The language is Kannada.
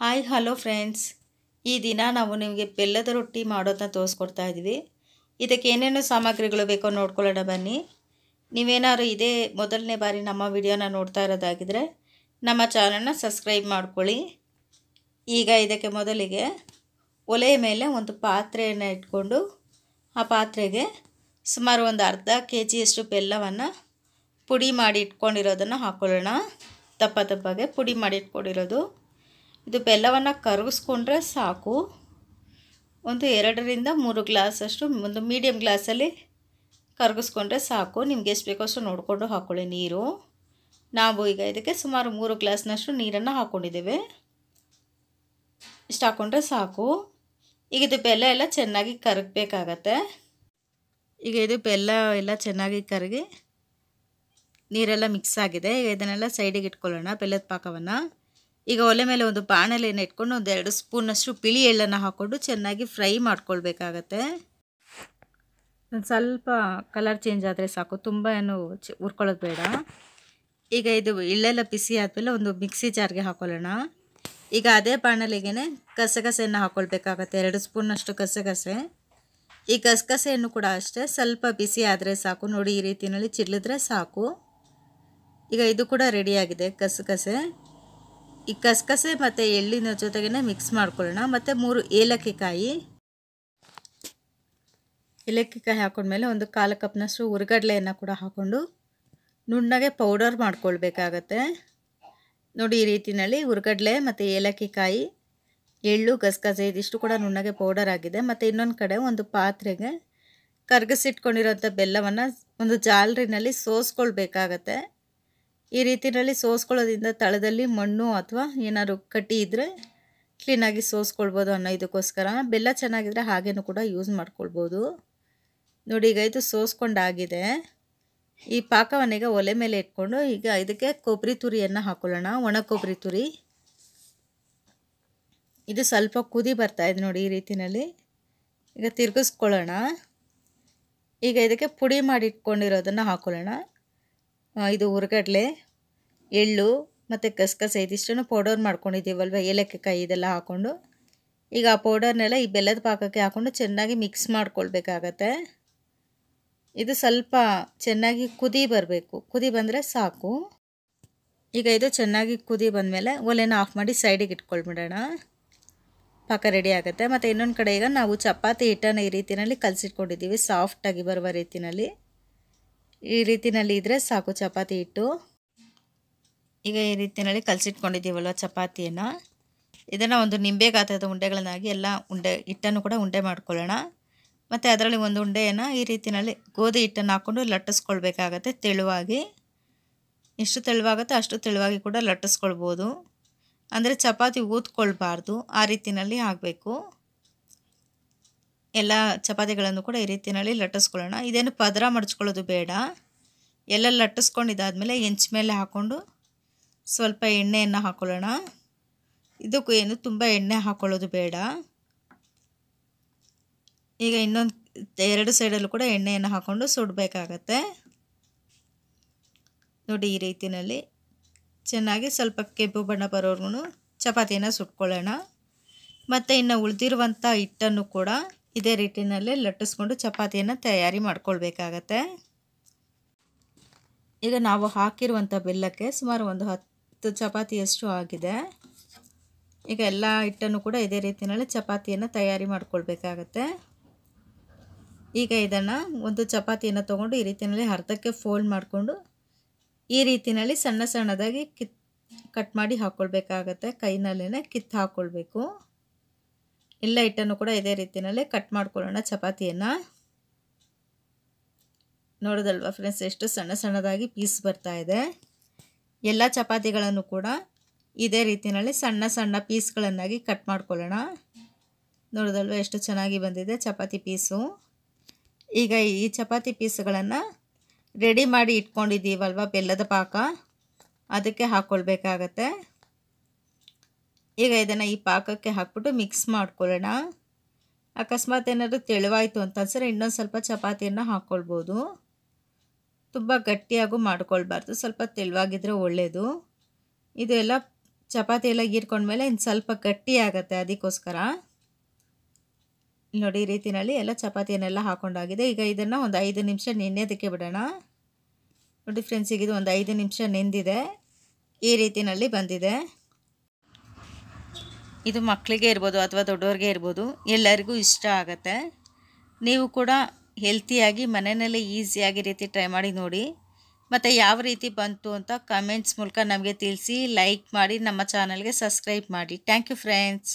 ಹಾಯ್ ಹಲೋ ಫ್ರೆಂಡ್ಸ್ ಈ ದಿನ ನಾವು ನಿಮಗೆ ಬೆಲ್ಲದ ರೊಟ್ಟಿ ಮಾಡೋದನ್ನ ತೋರಿಸ್ಕೊಡ್ತಾ ಇದ್ದೀವಿ ಇದಕ್ಕೆ ಏನೇನು ಸಾಮಗ್ರಿಗಳು ಬೇಕೋ ನೋಡ್ಕೊಳ್ಳೋಣ ಬನ್ನಿ ನೀವೇನಾದ್ರು ಇದೇ ಮೊದಲನೇ ಬಾರಿ ನಮ್ಮ ವಿಡಿಯೋನ ನೋಡ್ತಾ ಇರೋದಾಗಿದ್ದರೆ ನಮ್ಮ ಚಾನಲ್ನ ಸಬ್ಸ್ಕ್ರೈಬ್ ಮಾಡ್ಕೊಳ್ಳಿ ಈಗ ಇದಕ್ಕೆ ಮೊದಲಿಗೆ ಒಲೆಯ ಮೇಲೆ ಒಂದು ಪಾತ್ರೆಯನ್ನು ಇಟ್ಕೊಂಡು ಆ ಪಾತ್ರೆಗೆ ಸುಮಾರು ಒಂದು ಅರ್ಧ ಕೆ ಜಿಯಷ್ಟು ಬೆಲ್ಲವನ್ನು ಪುಡಿ ಮಾಡಿ ಇಟ್ಕೊಂಡಿರೋದನ್ನು ಹಾಕ್ಕೊಳ್ಳೋಣ ದಪ್ಪ ದಪ್ಪಗೆ ಪುಡಿ ಮಾಡಿ ಇಟ್ಕೊಂಡಿರೋದು ಇದು ಬೆಲ್ಲವನ್ನು ಕರಗಿಸ್ಕೊಂಡ್ರೆ ಸಾಕು ಒಂದು ಎರಡರಿಂದ ಮೂರು ಗ್ಲಾಸಷ್ಟು ಒಂದು ಮೀಡಿಯಮ್ ಗ್ಲಾಸಲ್ಲಿ ಕರಗಿಸ್ಕೊಂಡ್ರೆ ಸಾಕು ನಿಮ್ಗೆ ಎಷ್ಟು ಬೇಕೋ ಅಷ್ಟು ನೋಡಿಕೊಂಡು ಹಾಕ್ಕೊಳ್ಳಿ ನೀರು ನಾವು ಈಗ ಇದಕ್ಕೆ ಸುಮಾರು ಮೂರು ಗ್ಲಾಸ್ನಷ್ಟು ನೀರನ್ನು ಹಾಕ್ಕೊಂಡಿದ್ದೇವೆ ಇಷ್ಟು ಹಾಕ್ಕೊಂಡ್ರೆ ಸಾಕು ಈಗ ಇದು ಬೆಲ್ಲ ಎಲ್ಲ ಚೆನ್ನಾಗಿ ಕರಗಬೇಕಾಗತ್ತೆ ಈಗ ಇದು ಬೆಲ್ಲ ಎಲ್ಲ ಚೆನ್ನಾಗಿ ಕರಗಿ ನೀರೆಲ್ಲ ಮಿಕ್ಸ್ ಆಗಿದೆ ಈಗ ಇದನ್ನೆಲ್ಲ ಸೈಡಿಗೆ ಇಟ್ಕೊಳ್ಳೋಣ ಬೆಲ್ಲದ ಪಾಕವನ್ನು ಈಗ ಒಲೆ ಮೇಲೆ ಒಂದು ಬಾಣಲೆಯನ್ನು ಇಟ್ಕೊಂಡು ಒಂದು ಎರಡು ಸ್ಪೂನಷ್ಟು ಪಿಳಿ ಎಳ್ಳನ್ನು ಹಾಕ್ಕೊಂಡು ಚೆನ್ನಾಗಿ ಫ್ರೈ ಮಾಡ್ಕೊಳ್ಬೇಕಾಗತ್ತೆ ಒಂದು ಸ್ವಲ್ಪ ಕಲರ್ ಚೇಂಜ್ ಆದರೆ ಸಾಕು ತುಂಬ ಏನು ಉರ್ಕೊಳ್ಳೋದು ಬೇಡ ಈಗ ಇದು ಇಳ್ಳೆಲ್ಲ ಬಿಸಿ ಆದಮೇಲೆ ಒಂದು ಮಿಕ್ಸಿ ಜಾರ್ಗೆ ಹಾಕೊಳ್ಳೋಣ ಈಗ ಅದೇ ಬಾಣಲೆಗೆ ಕಸಗಸೆಯನ್ನು ಹಾಕ್ಕೊಳ್ಬೇಕಾಗತ್ತೆ ಎರಡು ಸ್ಪೂನಷ್ಟು ಕಸಗಸೆ ಈ ಕಸಗಸೆಯನ್ನು ಕೂಡ ಅಷ್ಟೇ ಸ್ವಲ್ಪ ಬಿಸಿ ಆದರೆ ಸಾಕು ನೋಡಿ ಈ ರೀತಿಯಲ್ಲಿ ಚಿರ್ಲಿದ್ರೆ ಸಾಕು ಈಗ ಇದು ಕೂಡ ರೆಡಿಯಾಗಿದೆ ಕಸಗಸೆ ಈ ಕಸಕಸೆ ಮತ್ತು ಎಳ್ಳಿನ ಜೊತೆಗೇ ಮಿಕ್ಸ್ ಮಾಡ್ಕೊಳ್ಳೋಣ ಮತ್ತು ಮೂರು ಏಲಕ್ಕಿ ಕಾಯಿ ಏಲಕ್ಕಿ ಕಾಯಿ ಹಾಕೊಂಡ್ಮೇಲೆ ಒಂದು ಕಾಲು ಕಪ್ನಷ್ಟು ಉರ್ಗಡ್ಲೆಯನ್ನು ಕೂಡ ಹಾಕ್ಕೊಂಡು ನುಣ್ಣಗೆ ಪೌಡರ್ ಮಾಡ್ಕೊಳ್ಬೇಕಾಗತ್ತೆ ನೋಡಿ ಈ ರೀತಿಯಲ್ಲಿ ಹುರ್ಗಡ್ಲೆ ಮತ್ತು ಏಲಕ್ಕಿ ಕಾಯಿ ಎಳ್ಳು ಗಸಗಸೆ ಇದಿಷ್ಟು ಕೂಡ ನುಣ್ಣಗೆ ಪೌಡರ್ ಆಗಿದೆ ಮತ್ತು ಇನ್ನೊಂದು ಕಡೆ ಒಂದು ಪಾತ್ರೆಗೆ ಕರ್ಗಿಸಿಟ್ಕೊಂಡಿರೋಂಥ ಬೆಲ್ಲವನ್ನು ಒಂದು ಜಾಲರಿನಲ್ಲಿ ಸೋಸ್ಕೊಳ್ಬೇಕಾಗತ್ತೆ ಈ ರೀತಿಯಲ್ಲಿ ಸೋಸ್ಕೊಳ್ಳೋದ್ರಿಂದ ತಳದಲ್ಲಿ ಮಣ್ಣು ಅಥವಾ ಏನಾದ್ರು ಕಟ್ಟಿ ಇದ್ದರೆ ಕ್ಲೀನಾಗಿ ಸೋಸ್ಕೊಳ್ಬೋದು ಅನ್ನೋ ಇದಕ್ಕೋಸ್ಕರ ಬೆಲ್ಲ ಚೆನ್ನಾಗಿದ್ರೆ ಹಾಗೇನೂ ಕೂಡ ಯೂಸ್ ಮಾಡ್ಕೊಳ್ಬೋದು ನೋಡಿ ಈಗ ಇದು ಸೋಸ್ಕೊಂಡಾಗಿದೆ ಈ ಈಗ ಒಲೆ ಮೇಲೆ ಇಟ್ಕೊಂಡು ಈಗ ಇದಕ್ಕೆ ಕೊಬ್ಬರಿ ತುರಿಯನ್ನು ಹಾಕೊಳ್ಳೋಣ ಒಣ ಕೊಬ್ಬರಿ ತುರಿ ಇದು ಸ್ವಲ್ಪ ಕುದಿ ಬರ್ತಾ ಇದೆ ನೋಡಿ ಈ ರೀತಿಯಲ್ಲಿ ಈಗ ತಿರುಗಿಸ್ಕೊಳ್ಳೋಣ ಈಗ ಇದಕ್ಕೆ ಪುಡಿ ಮಾಡಿ ಇಟ್ಕೊಂಡಿರೋದನ್ನು ಹಾಕೊಳ್ಳೋಣ ಇದು ಹುರ್ಗಡ್ಲೆ ಎಳ್ಳು ಮತ್ತು ಕಸಕಸ ಇದಿಷ್ಟನ್ನು ಪೌಡರ್ ಮಾಡ್ಕೊಂಡಿದ್ದೀವಲ್ವ ಏಲಕ್ಕಿಕಾಯಿ ಇದೆಲ್ಲ ಹಾಕ್ಕೊಂಡು ಈಗ ಆ ಪೌಡರ್ನೆಲ್ಲ ಈ ಬೆಲ್ಲದ ಪಾಕಕ್ಕೆ ಹಾಕ್ಕೊಂಡು ಚೆನ್ನಾಗಿ ಮಿಕ್ಸ್ ಮಾಡ್ಕೊಳ್ಬೇಕಾಗತ್ತೆ ಇದು ಸ್ವಲ್ಪ ಚೆನ್ನಾಗಿ ಕುದಿ ಬರಬೇಕು ಕುದಿ ಬಂದರೆ ಸಾಕು ಈಗ ಇದು ಚೆನ್ನಾಗಿ ಕುದಿ ಬಂದಮೇಲೆ ಒಲೆನ ಆಫ್ ಮಾಡಿ ಸೈಡಿಗೆ ಇಟ್ಕೊಳ್ಬಿಡೋಣ ಪಾಕ ರೆಡಿ ಆಗುತ್ತೆ ಮತ್ತು ಇನ್ನೊಂದು ಕಡೆ ಈಗ ನಾವು ಚಪಾತಿ ಹಿಟ್ಟನ್ನು ಈ ರೀತಿಯಲ್ಲಿ ಕಲಸಿಟ್ಕೊಂಡಿದ್ದೀವಿ ಸಾಫ್ಟಾಗಿ ಬರುವ ರೀತಿಯಲ್ಲಿ ಈ ರೀತಿಯಲ್ಲಿ ಇದ್ದರೆ ಸಾಕು ಚಪಾತಿ ಹಿಟ್ಟು ಈಗ ಈ ರೀತಿಯಲ್ಲಿ ಕಲಸಿಟ್ಕೊಂಡಿದ್ದೀವಲ್ವ ಚಪಾತಿಯನ್ನು ಇದನ್ನು ಒಂದು ನಿಂಬೆ ಗಾತ್ರದ ಉಂಡೆಗಳನ್ನಾಗಿ ಎಲ್ಲ ಉಂಡೆ ಹಿಟ್ಟನ್ನು ಕೂಡ ಉಂಡೆ ಮಾಡ್ಕೊಳ್ಳೋಣ ಮತ್ತು ಅದರಲ್ಲಿ ಒಂದು ಉಂಡೆಯನ್ನು ಈ ರೀತಿಯಲ್ಲಿ ಗೋಧಿ ಹಿಟ್ಟನ್ನು ಹಾಕ್ಕೊಂಡು ಲಟ್ಟಿಸ್ಕೊಳ್ಬೇಕಾಗತ್ತೆ ತೆಳುವಾಗಿ ಎಷ್ಟು ತೆಳುವಾಗುತ್ತೆ ಅಷ್ಟು ತೆಳುವಾಗಿ ಕೂಡ ಲಟ್ಟಿಸ್ಕೊಳ್ಬೋದು ಅಂದರೆ ಚಪಾತಿ ಊದ್ಕೊಳ್ಬಾರ್ದು ಆ ರೀತಿಯಲ್ಲಿ ಆಗಬೇಕು ಎಲ್ಲ ಚಪಾತಿಗಳನ್ನು ಕೂಡ ಈ ರೀತಿಯಲ್ಲಿ ಲಟ್ಟಿಸ್ಕೊಳ್ಳೋಣ ಇದೇನು ಪದರ ಮಡಚ್ಕೊಳ್ಳೋದು ಬೇಡ ಎಲ್ಲ ಲಟ್ಟಿಸ್ಕೊಂಡಿದ್ದಾದಮೇಲೆ ಹೆಂಚ್ ಮೇಲೆ ಹಾಕ್ಕೊಂಡು ಸ್ವಲ್ಪ ಎಣ್ಣೆಯನ್ನು ಹಾಕೊಳ್ಳೋಣ ಇದಕ್ಕೂ ಏನು ತುಂಬ ಎಣ್ಣೆ ಹಾಕ್ಕೊಳ್ಳೋದು ಬೇಡ ಈಗ ಇನ್ನೊಂದು ಎರಡು ಸೈಡಲ್ಲೂ ಕೂಡ ಎಣ್ಣೆಯನ್ನು ಹಾಕ್ಕೊಂಡು ಸುಡಬೇಕಾಗತ್ತೆ ನೋಡಿ ಈ ರೀತಿಯಲ್ಲಿ ಚೆನ್ನಾಗಿ ಸ್ವಲ್ಪ ಕೆಂಪು ಬಣ್ಣ ಬರೋರ್ಗು ಚಪಾತಿಯನ್ನು ಸುಟ್ಕೊಳ್ಳೋಣ ಮತ್ತು ಇನ್ನು ಉಳಿದಿರುವಂಥ ಹಿಟ್ಟನ್ನು ಕೂಡ ಇದೇ ರೀತಿಯಲ್ಲಿ ಲಟ್ಟಿಸ್ಕೊಂಡು ಚಪಾತಿಯನ್ನು ತಯಾರಿ ಮಾಡ್ಕೊಳ್ಬೇಕಾಗತ್ತೆ ಈಗ ನಾವು ಹಾಕಿರುವಂಥ ಬೆಲ್ಲಕ್ಕೆ ಸುಮಾರು ಒಂದು ಹತ್ತು ಚಪಾತಿಯಷ್ಟು ಆಗಿದೆ ಈಗ ಎಲ್ಲ ಹಿಟ್ಟನ್ನು ಕೂಡ ಇದೇ ರೀತಿಯಲ್ಲಿ ಚಪಾತಿಯನ್ನು ತಯಾರಿ ಮಾಡ್ಕೊಳ್ಬೇಕಾಗತ್ತೆ ಈಗ ಇದನ್ನು ಒಂದು ಚಪಾತಿಯನ್ನು ತೊಗೊಂಡು ಈ ರೀತಿಯಲ್ಲಿ ಅರ್ಧಕ್ಕೆ ಫೋಲ್ಡ್ ಮಾಡಿಕೊಂಡು ಈ ರೀತಿಯಲ್ಲಿ ಸಣ್ಣ ಸಣ್ಣದಾಗಿ ಕಿತ್ ಕಟ್ ಮಾಡಿ ಹಾಕ್ಕೊಳ್ಬೇಕಾಗತ್ತೆ ಕೈನಲ್ಲೇ ಕಿತ್ತು ಹಾಕ್ಕೊಳ್ಬೇಕು ಎಲ್ಲ ಹಿಟ್ಟನ್ನು ಕೂಡ ಇದೇ ರೀತಿಯಲ್ಲೇ ಕಟ್ ಮಾಡ್ಕೊಳ್ಳೋಣ ಚಪಾತಿಯನ್ನು ನೋಡೋದಲ್ವ ಫ್ರೆಂಡ್ಸ್ ಎಷ್ಟು ಸಣ್ಣ ಸಣ್ಣದಾಗಿ ಪೀಸ್ ಬರ್ತಾ ಇದೆ ಎಲ್ಲ ಚಪಾತಿಗಳನ್ನು ಕೂಡ ಇದೇ ರೀತಿಯಲ್ಲಿ ಸಣ್ಣ ಸಣ್ಣ ಪೀಸ್ಗಳನ್ನಾಗಿ ಕಟ್ ಮಾಡ್ಕೊಳ್ಳೋಣ ನೋಡೋದಲ್ವ ಎಷ್ಟು ಚೆನ್ನಾಗಿ ಬಂದಿದೆ ಚಪಾತಿ ಪೀಸು ಈಗ ಈ ಚಪಾತಿ ಪೀಸ್ಗಳನ್ನು ರೆಡಿ ಮಾಡಿ ಇಟ್ಕೊಂಡಿದ್ದೀವಲ್ವ ಬೆಲ್ಲದ ಪಾಕ ಅದಕ್ಕೆ ಹಾಕ್ಕೊಳ್ಬೇಕಾಗತ್ತೆ ಈಗ ಇದನ್ನು ಈ ಪಾಕಕ್ಕೆ ಹಾಕ್ಬಿಟ್ಟು ಮಿಕ್ಸ್ ಮಾಡ್ಕೊಳ್ಳೋಣ ಅಕಸ್ಮಾತ್ ಏನಾದರೂ ತೆಳುವಾಯಿತು ಅಂತಂದರೆ ಇನ್ನೊಂದು ಸ್ವಲ್ಪ ಚಪಾತಿಯನ್ನು ಹಾಕ್ಕೊಳ್ಬೋದು ತುಂಬ ಗಟ್ಟಿಯಾಗೂ ಮಾಡ್ಕೊಳ್ಬಾರ್ದು ಸ್ವಲ್ಪ ತೆಳುವಾಗಿದ್ದರೆ ಒಳ್ಳೆಯದು ಇದು ಎಲ್ಲ ಚಪಾತಿ ಎಲ್ಲ ಗೀರ್ಕೊಂಡ್ಮೇಲೆ ಇನ್ನು ಸ್ವಲ್ಪ ಗಟ್ಟಿ ಆಗುತ್ತೆ ಅದಕ್ಕೋಸ್ಕರ ನೋಡಿ ಈ ರೀತಿಯಲ್ಲಿ ಎಲ್ಲ ಚಪಾತಿಯನ್ನೆಲ್ಲ ಹಾಕೊಂಡಾಗಿದೆ ಈಗ ಇದನ್ನು ಒಂದು ಐದು ನಿಮಿಷ ನೆನೆಯೋದಕ್ಕೆ ಬಿಡೋಣ ನೋಡಿ ಫ್ರೆಂಡ್ಸ್ ಈಗ ಇದು ಒಂದು ಐದು ನಿಮಿಷ ನೆಂದಿದೆ ಈ ರೀತಿಯಲ್ಲಿ ಬಂದಿದೆ ಇದು ಮಕ್ಕಳಿಗೆ ಇರ್ಬೋದು ಅಥವಾ ದೊಡ್ಡವ್ರಿಗೆ ಇರ್ಬೋದು ಎಲ್ಲರಿಗೂ ಇಷ್ಟ ಆಗುತ್ತೆ ನೀವು ಕೂಡ ಹೆಲ್ತಿಯಾಗಿ ಮನೆಯಲ್ಲೇ ಈಸಿಯಾಗಿ ರೀತಿ ಟ್ರೈ ಮಾಡಿ ನೋಡಿ ಮತ್ತು ಯಾವ ರೀತಿ ಬಂತು ಅಂತ ಕಮೆಂಟ್ಸ್ ಮೂಲಕ ನಮಗೆ ತಿಳಿಸಿ ಲೈಕ್ ಮಾಡಿ ನಮ್ಮ ಚಾನಲ್ಗೆ ಸಬ್ಸ್ಕ್ರೈಬ್ ಮಾಡಿ ಥ್ಯಾಂಕ್ ಯು ಫ್ರೆಂಡ್ಸ್